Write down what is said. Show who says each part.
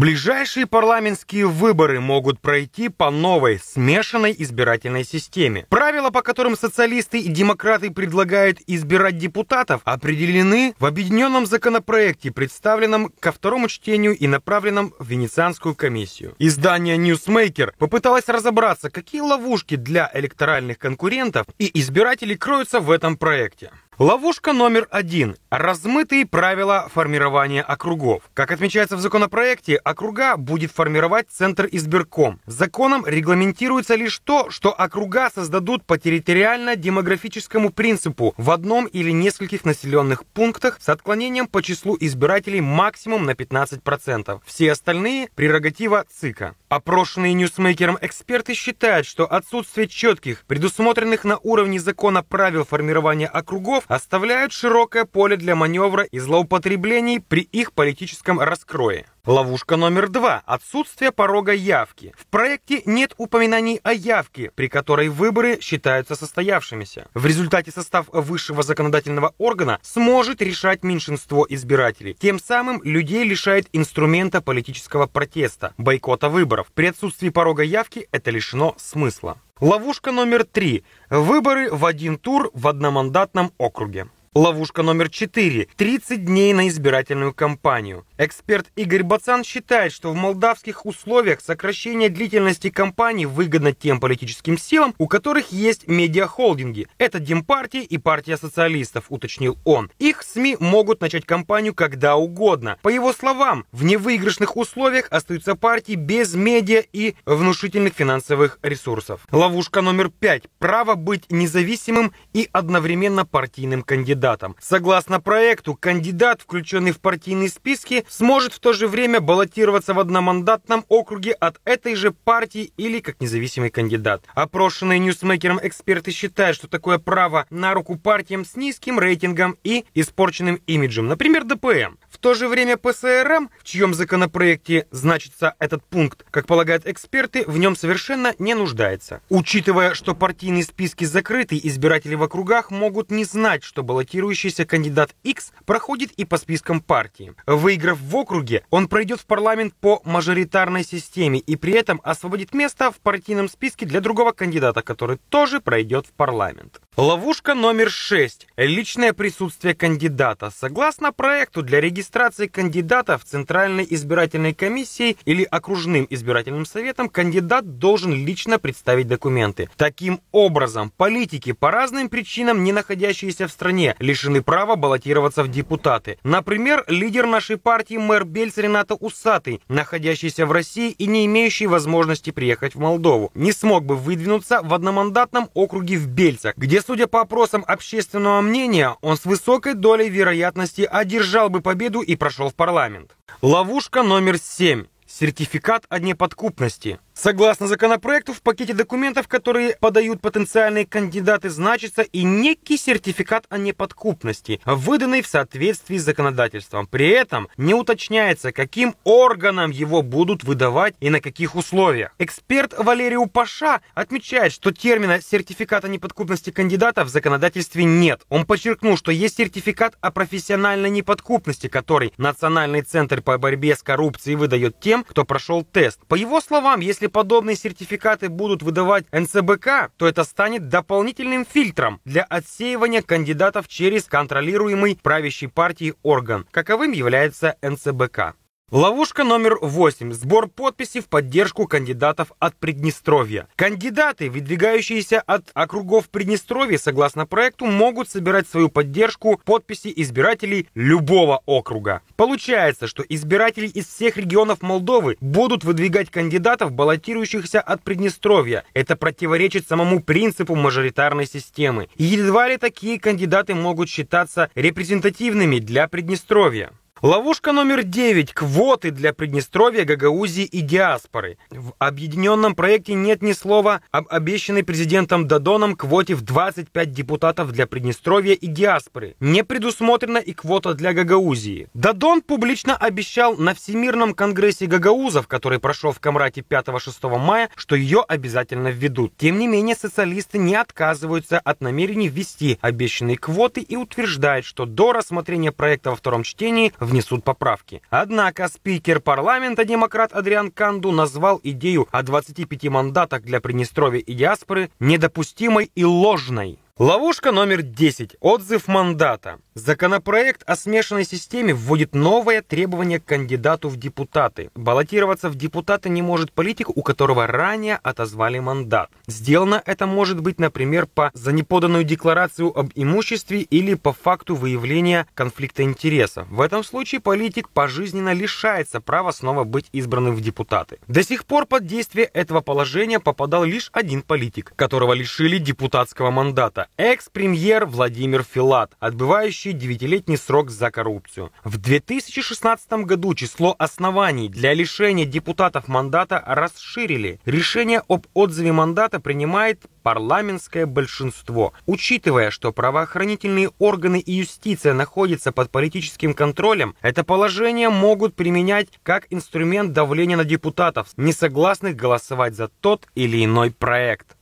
Speaker 1: Ближайшие парламентские выборы могут пройти по новой смешанной избирательной системе. Правила, по которым социалисты и демократы предлагают избирать депутатов, определены в объединенном законопроекте, представленном ко второму чтению и направленном в Венецианскую комиссию. Издание Newsmaker попыталось разобраться, какие ловушки для электоральных конкурентов и избирателей кроются в этом проекте. Ловушка номер один. Размытые правила формирования округов. Как отмечается в законопроекте, округа будет формировать Центр избирком. Законом регламентируется лишь то, что округа создадут по территориально-демографическому принципу в одном или нескольких населенных пунктах с отклонением по числу избирателей максимум на 15%. Все остальные – прерогатива ЦИКа. Опрошенные ньюсмейкером эксперты считают, что отсутствие четких, предусмотренных на уровне закона правил формирования округов оставляет широкое поле для маневра и злоупотреблений при их политическом раскрое. Ловушка номер два. Отсутствие порога явки. В проекте нет упоминаний о явке, при которой выборы считаются состоявшимися. В результате состав высшего законодательного органа сможет решать меньшинство избирателей. Тем самым людей лишает инструмента политического протеста, бойкота выборов. При отсутствии порога явки это лишено смысла. Ловушка номер три. Выборы в один тур в одномандатном округе. Ловушка номер четыре: 30 дней на избирательную кампанию. Эксперт Игорь Бацан считает, что в молдавских условиях сокращение длительности кампании выгодно тем политическим силам, у которых есть медиахолдинги. Это Демпартия и Партия социалистов, уточнил он. Их СМИ могут начать кампанию когда угодно. По его словам, в невыигрышных условиях остаются партии без медиа и внушительных финансовых ресурсов. Ловушка номер пять. Право быть независимым и одновременно партийным кандидатом. Согласно проекту, кандидат, включенный в партийные списки, сможет в то же время баллотироваться в одномандатном округе от этой же партии или как независимый кандидат. Опрошенные ньюсмейкером эксперты считают, что такое право на руку партиям с низким рейтингом и испорченным имиджем, например, ДПМ. В то же время ПСРМ, в чьем законопроекте значится этот пункт, как полагают эксперты, в нем совершенно не нуждается. Учитывая, что партийные списки закрыты, избиратели в округах могут не знать, что баллотирующийся кандидат X проходит и по спискам партии. Выиграв в округе, он пройдет в парламент по мажоритарной системе и при этом освободит место в партийном списке для другого кандидата, который тоже пройдет в парламент. Ловушка номер 6. Личное присутствие кандидата. Согласно проекту для регистрации регистрации кандидата в Центральной избирательной комиссии или окружным избирательным советом кандидат должен лично представить документы. Таким образом, политики по разным причинам, не находящиеся в стране, лишены права баллотироваться в депутаты. Например, лидер нашей партии мэр Бельц Рената Усатый, находящийся в России и не имеющий возможности приехать в Молдову, не смог бы выдвинуться в одномандатном округе в Бельцах, где, судя по опросам общественного мнения, он с высокой долей вероятности одержал бы победу виду и прошел в парламент. Ловушка номер 7. Сертификат о неподкупности. Согласно законопроекту, в пакете документов, которые подают потенциальные кандидаты, значится и некий сертификат о неподкупности, выданный в соответствии с законодательством. При этом не уточняется, каким органам его будут выдавать и на каких условиях. Эксперт Валерий Упаша отмечает, что термина «сертификат о неподкупности кандидата» в законодательстве нет. Он подчеркнул, что есть сертификат о профессиональной неподкупности, который Национальный центр по борьбе с коррупцией выдает тем, кто прошел тест. По его словам, если если подобные сертификаты будут выдавать НЦБК, то это станет дополнительным фильтром для отсеивания кандидатов через контролируемый правящей партией орган, каковым является НЦБК. Ловушка номер 8. Сбор подписей в поддержку кандидатов от Приднестровья. Кандидаты, выдвигающиеся от округов Приднестровья, согласно проекту, могут собирать свою поддержку подписи избирателей любого округа. Получается, что избиратели из всех регионов Молдовы будут выдвигать кандидатов, баллотирующихся от Приднестровья. Это противоречит самому принципу мажоритарной системы. Едва ли такие кандидаты могут считаться репрезентативными для Приднестровья. Ловушка номер 9. Квоты для Приднестровья, Гагаузии и диаспоры. В объединенном проекте нет ни слова об обещанной президентом Дадоном квоте в 25 депутатов для Приднестровья и диаспоры. Не предусмотрена и квота для Гагаузии. Дадон публично обещал на Всемирном конгрессе гагаузов, который прошел в Камрате 5-6 мая, что ее обязательно введут. Тем не менее, социалисты не отказываются от намерений ввести обещанные квоты и утверждают, что до рассмотрения проекта во втором чтении в внесут поправки. Однако спикер парламента демократ Адриан Канду назвал идею о 25 мандатах для Приднестровья и диаспоры недопустимой и ложной. Ловушка номер 10. Отзыв мандата. Законопроект о смешанной системе вводит новое требование к кандидату в депутаты. Баллотироваться в депутаты не может политик, у которого ранее отозвали мандат. Сделано это может быть, например, по за неподанную декларацию об имуществе или по факту выявления конфликта интересов. В этом случае политик пожизненно лишается права снова быть избранным в депутаты. До сих пор под действие этого положения попадал лишь один политик, которого лишили депутатского мандата. Экс-премьер Владимир Филат, отбывающий девятилетний срок за коррупцию. В 2016 году число оснований для лишения депутатов мандата расширили. Решение об отзыве мандата принимает парламентское большинство. Учитывая, что правоохранительные органы и юстиция находятся под политическим контролем, это положение могут применять как инструмент давления на депутатов, не согласных голосовать за тот или иной проект.